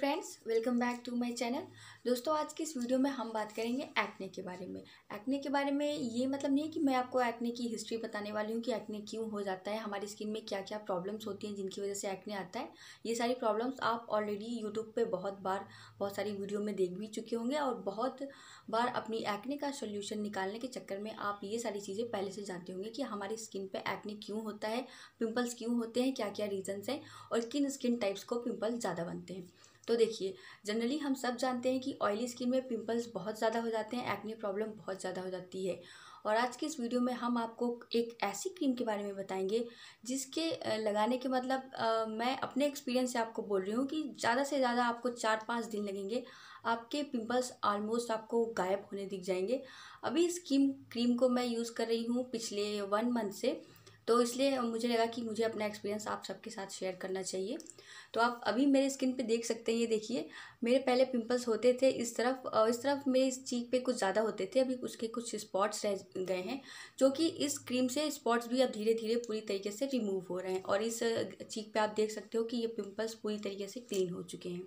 friends welcome back to my channel दोस्तों आज की इस वीडियो में हम बात करेंगे एक्ने के बारे में एक्ने के बारे में ये मतलब नहीं है कि मैं आपको एक्ने की हिस्ट्री बताने वाली हूँ कि एक्ने क्यों हो जाता है हमारी स्किन में क्या क्या प्रॉब्लम्स होती हैं जिनकी वजह से एक्ने आता है ये सारी प्रॉब्लम्स आप ऑलरेडी यूट्यूब पर बहुत बार बहुत सारी वीडियो में देख भी चुके होंगे और बहुत बार अपनी एक्ने का सोल्यूशन निकालने के चक्कर में आप ये सारी चीज़ें पहले से जानते होंगे कि हमारी स्किन पर एक्ने क्यों होता है पिम्पल्स क्यों होते हैं क्या क्या रीजन्स हैं और किन स्किन टाइप्स को पिम्पल्स ज़्यादा बनते हैं तो देखिए जनरली हम सब जानते हैं कि ऑयली स्किन में पिंपल्स बहुत ज़्यादा हो जाते हैं एक्ने प्रॉब्लम बहुत ज़्यादा हो जाती है और आज के इस वीडियो में हम आपको एक ऐसी क्रीम के बारे में बताएंगे जिसके लगाने के मतलब आ, मैं अपने एक्सपीरियंस से आपको बोल रही हूँ कि ज़्यादा से ज़्यादा आपको चार पाँच दिन लगेंगे आपके पिंपल्स ऑलमोस्ट आपको गायब होने दिख जाएंगे अभी इस क्रीम क्रीम को मैं यूज़ कर रही हूँ पिछले वन मंथ से तो इसलिए मुझे लगा कि मुझे अपना एक्सपीरियंस आप सबके साथ शेयर करना चाहिए तो आप अभी मेरे स्किन पे देख सकते हैं ये देखिए मेरे पहले पिंपल्स होते थे इस तरफ इस तरफ मेरे इस चीक पे कुछ ज़्यादा होते थे अभी उसके कुछ स्पॉट्स रह गए हैं जो कि इस क्रीम से स्पॉट्स भी अब धीरे धीरे पूरी तरीके से रिमूव हो रहे हैं और इस चीक पर आप देख सकते हो कि ये पिम्पल्स पूरी तरीके से क्लीन हो चुके हैं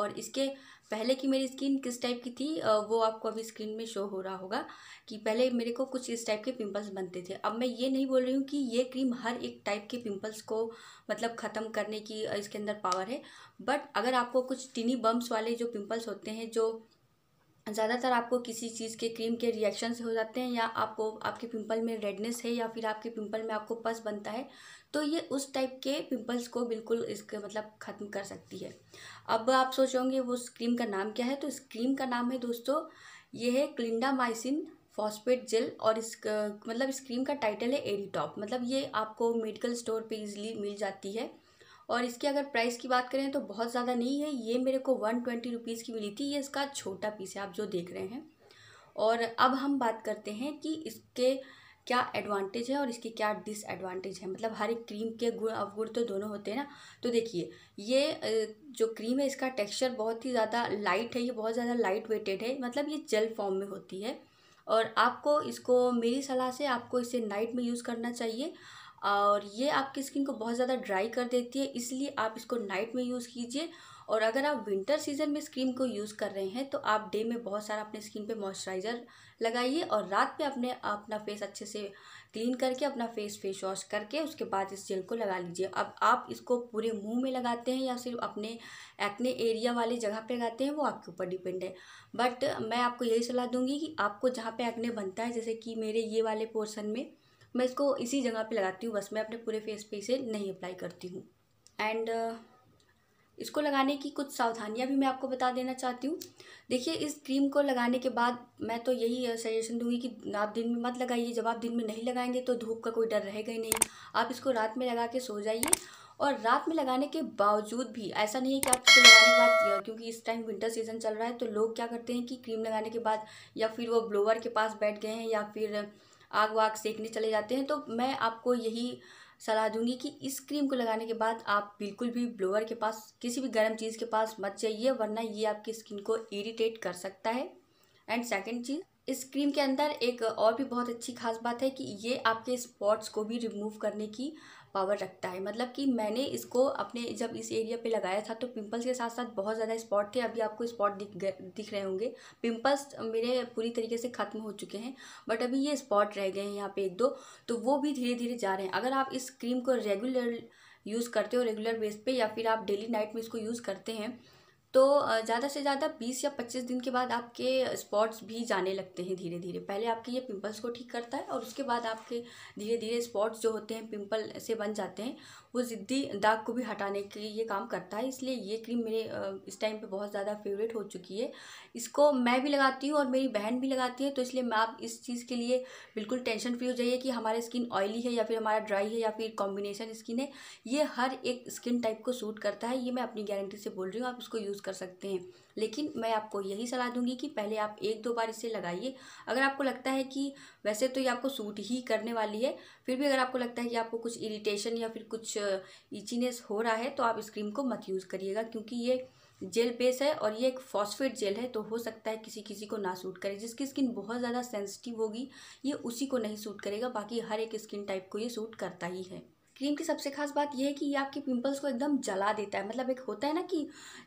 और इसके पहले की मेरी स्किन किस टाइप की थी वो आपको अभी स्क्रीन में शो हो रहा होगा कि पहले मेरे को कुछ इस टाइप के पिंपल्स बनते थे अब मैं ये नहीं बोल रही हूँ कि ये क्रीम हर एक टाइप के पिंपल्स को मतलब ख़त्म करने की इसके अंदर पावर है बट अगर आपको कुछ टिनी बम्प्स वाले जो पिंपल्स होते हैं जो ज़्यादातर आपको किसी चीज़ के क्रीम के रिएक्शन हो जाते हैं या आपको आपके पिंपल में रेडनेस है या फिर आपके पिंपल में आपको पस बनता है तो ये उस टाइप के पिंपल्स को बिल्कुल इसके मतलब ख़त्म कर सकती है अब आप सोच होंगे वो क्रीम का नाम क्या है तो इस क्रीम का नाम है दोस्तों ये है क्लिंडामाइसिन फॉस्फेट जेल और इस मतलब इस क्रीम का टाइटल है एरी टॉप मतलब ये आपको मेडिकल स्टोर पर ईज़िली मिल जाती है और इसकी अगर प्राइस की बात करें तो बहुत ज़्यादा नहीं है ये मेरे को वन ट्वेंटी रुपीज़ की मिली थी ये इसका छोटा पीस है आप जो देख रहे हैं और अब हम बात करते हैं कि इसके क्या एडवांटेज है और इसकी क्या डिसएडवांटेज है मतलब हर एक क्रीम के गुण अवगुण तो दोनों होते हैं ना तो देखिए ये जो क्रीम है इसका टेक्सचर बहुत ही ज़्यादा लाइट है ये बहुत ज़्यादा लाइट वेटेड है मतलब ये जेल फॉर्म में होती है और आपको इसको मेरी सलाह से आपको इसे नाइट में यूज़ करना चाहिए और ये आपकी स्किन को बहुत ज़्यादा ड्राई कर देती है इसलिए आप इसको नाइट में यूज़ कीजिए और अगर आप विंटर सीजन में इस क्रीम को यूज़ कर रहे हैं तो आप डे में बहुत सारा अपने स्किन पे मॉइस्चराइज़र लगाइए और रात पे अपने अपना फेस अच्छे से क्लीन करके अपना फेस फेस वॉश करके उसके बाद इस जेल को लगा लीजिए अब आप इसको पूरे मुंह में लगाते हैं या सिर्फ अपने एक्ने एरिया वाली जगह पे लगाते हैं वो आपके ऊपर डिपेंड है बट मैं आपको यही सलाह दूंगी कि आपको जहाँ पे एक्ने बनता है जैसे कि मेरे ये वाले पोर्सन में मैं इसको इसी जगह पे लगाती हूँ बस मैं अपने पूरे फेस पे इसे नहीं अप्लाई करती हूँ एंड इसको लगाने की कुछ सावधानियाँ भी मैं आपको बता देना चाहती हूँ देखिए इस क्रीम को लगाने के बाद मैं तो यही सजेशन दूंगी कि आप दिन में मत लगाइए जब आप दिन में नहीं लगाएंगे तो धूप का कोई डर रहेगा ही नहीं आप इसको रात में लगा के सो जाइए और रात में लगाने के बावजूद भी ऐसा नहीं है कि आप इसको लगाने के बाद क्योंकि इस टाइम विंटर सीजन चल रहा है तो लोग क्या करते हैं कि क्रीम लगाने के बाद या फिर वो ब्लोअर के पास बैठ गए हैं या फिर आग वाग सेकने चले जाते हैं तो मैं आपको यही सलाह दूंगी कि इस क्रीम को लगाने के बाद आप बिल्कुल भी ब्लोअर के पास किसी भी गर्म चीज़ के पास मत जाइए वरना ये आपकी स्किन को इरिटेट कर सकता है एंड सेकेंड चीज़ इस क्रीम के अंदर एक और भी बहुत अच्छी खास बात है कि ये आपके स्पॉट्स को भी रिमूव करने की पावर रखता है मतलब कि मैंने इसको अपने जब इस एरिया पे लगाया था तो पिंपल्स के साथ साथ बहुत ज़्यादा स्पॉट थे अभी आपको स्पॉट दिख गए दिख रहे होंगे पिंपल्स मेरे पूरी तरीके से ख़त्म हो चुके हैं बट अभी ये स्पॉट रह गए हैं यहाँ पे एक दो तो वो भी धीरे धीरे जा रहे हैं अगर आप इस क्रीम को रेगुलर यूज़ करते हो रेगुलर बेस पर या फिर आप डेली नाइट में इसको यूज़ करते हैं तो ज़्यादा से ज़्यादा 20 या 25 दिन के बाद आपके स्पॉट्स भी जाने लगते हैं धीरे धीरे पहले आपके ये पिंपल्स को ठीक करता है और उसके बाद आपके धीरे धीरे स्पॉट्स जो होते हैं पिंपल से बन जाते हैं वो ज़िद्दी दाग को भी हटाने के लिए ये काम करता है इसलिए ये क्रीम मेरे इस टाइम पे बहुत ज़्यादा फेवरेट हो चुकी है इसको मैं भी लगाती हूँ और मेरी बहन भी लगाती है तो इसलिए मैं आप इस चीज़ के लिए बिल्कुल टेंशन फ्री हो जाइए कि हमारे स्किन ऑयली है या फिर हमारा ड्राई है या फिर कॉम्बिनेशन स्किन है ये हर एक स्किन टाइप को सूट करता है ये मैं अपनी गारंटी से बोल रही हूँ आप उसको यूज़ यूज़ कर सकते हैं लेकिन मैं आपको यही सलाह दूंगी कि पहले आप एक दो बार इसे लगाइए अगर आपको लगता है कि वैसे तो ये आपको सूट ही करने वाली है फिर भी अगर आपको लगता है कि आपको कुछ इरीटेशन या फिर कुछ इचीनेस हो रहा है तो आप इस क्रीम को मत यूज़ करिएगा क्योंकि ये जेल बेस है और ये एक फॉस्फेट जेल है तो हो सकता है किसी किसी को ना सूट करे जिसकी स्किन बहुत ज़्यादा सेंसिटिव होगी ये उसी को नहीं सूट करेगा बाकी हर एक स्किन टाइप को ये सूट करता ही है क्रीम की सबसे खास बात यह है कि ये आपके पिंपल्स को एकदम जला देता है मतलब एक होता है ना कि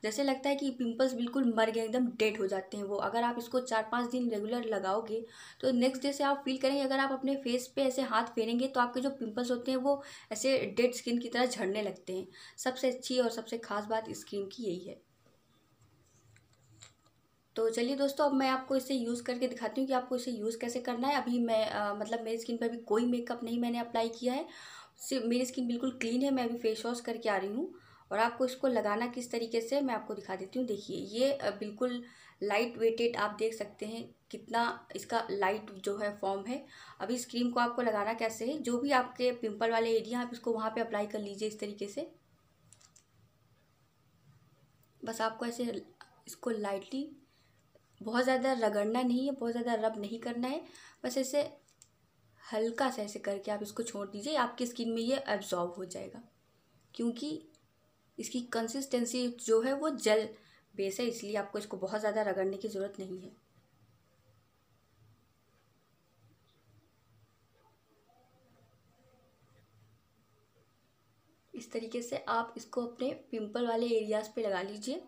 जैसे लगता है कि पिंपल्स बिल्कुल मर गए एकदम डेड हो जाते हैं वो अगर आप इसको चार पाँच दिन रेगुलर लगाओगे तो नेक्स्ट डे से आप फील करेंगे अगर आप अपने फेस पे ऐसे हाथ फेरेंगे तो आपके जो पिम्पल्स होते हैं वो ऐसे डेड स्किन की तरह झड़ने लगते हैं सबसे अच्छी और सबसे खास बात इस क्रीम की यही है तो चलिए दोस्तों अब मैं आपको इसे यूज़ करके दिखाती हूँ कि आपको इसे यूज़ कैसे करना है अभी मैं आ, मतलब मेरी स्किन पर अभी कोई मेकअप नहीं मैंने अप्लाई किया है सिर्फ मेरी स्किन बिल्कुल क्लीन है मैं अभी फेस वॉश करके आ रही हूँ और आपको इसको लगाना किस तरीके से मैं आपको दिखा देती हूँ देखिए ये बिल्कुल लाइट वेटेड आप देख सकते हैं कितना इसका लाइट जो है फॉर्म है अभी इस क्रीम को आपको लगाना कैसे है जो भी आपके पिंपल वाले एरिया आप इसको वहाँ पे अप्लाई कर लीजिए इस तरीके से बस आपको ऐसे इसको लाइटली बहुत ज़्यादा रगड़ना नहीं है बहुत ज़्यादा रब नहीं करना है बस ऐसे हल्का सा ऐसे करके आप इसको छोड़ दीजिए आपकी स्किन में ये एब्जॉर्ब हो जाएगा क्योंकि इसकी कंसिस्टेंसी जो है वो जेल बेस है इसलिए आपको इसको बहुत ज़्यादा रगड़ने की ज़रूरत नहीं है इस तरीके से आप इसको अपने पिंपल वाले एरियाज़ पे लगा लीजिए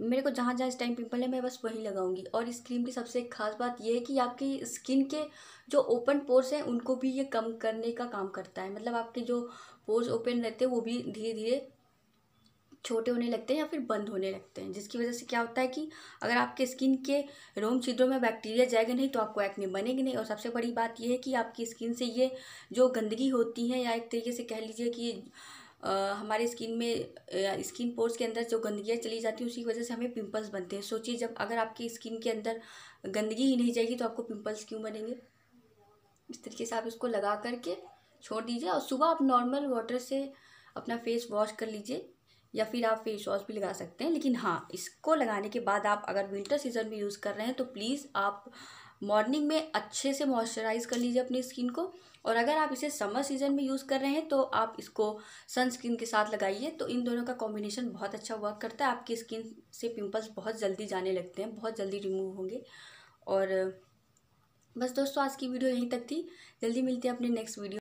मेरे को जहाँ जहाँ इस टाइम पिंपल है मैं बस वहीं लगाऊंगी और इस क्रीम की सबसे खास बात यह है कि आपकी स्किन के जो ओपन पोर्स हैं उनको भी ये कम करने का काम करता है मतलब आपके जो पोर्स ओपन रहते हैं वो भी धीरे धीरे छोटे होने लगते हैं या फिर बंद होने लगते हैं जिसकी वजह से क्या होता है कि अगर आपके स्किन के रोम छिद्रों में बैक्टीरिया जाएगा नहीं तो आपको एक्ने बनेगी नहीं और सबसे बड़ी बात यह है कि आपकी स्किन से ये जो गंदगी होती है या एक तरीके से कह लीजिए कि हमारे स्किन में स्किन पोर्स के अंदर जो गंदगियाँ चली जाती है उसी वजह से हमें पिंपल्स बनते हैं सोचिए जब अगर आपकी स्किन के अंदर गंदगी ही नहीं जाएगी तो आपको पिंपल्स क्यों बनेंगे इस तरीके से आप इसको लगा करके छोड़ दीजिए और सुबह आप नॉर्मल वाटर से अपना फेस वॉश कर लीजिए या फिर आप फेस वॉश भी लगा सकते हैं लेकिन हाँ इसको लगाने के बाद आप अगर विंटर सीज़न में यूज़ कर रहे हैं तो प्लीज़ आप मॉर्निंग में अच्छे से मॉइस्चराइज़ कर लीजिए अपनी स्किन को और अगर आप इसे समर सीजन में यूज़ कर रहे हैं तो आप इसको सनस्क्रीन के साथ लगाइए तो इन दोनों का कॉम्बिनेशन बहुत अच्छा वर्क करता है आपकी स्किन से पिंपल्स बहुत जल्दी जाने लगते हैं बहुत जल्दी रिमूव होंगे और बस दोस्तों आज की वीडियो यहीं तक थी जल्दी मिलती है अपने नेक्स्ट वीडियो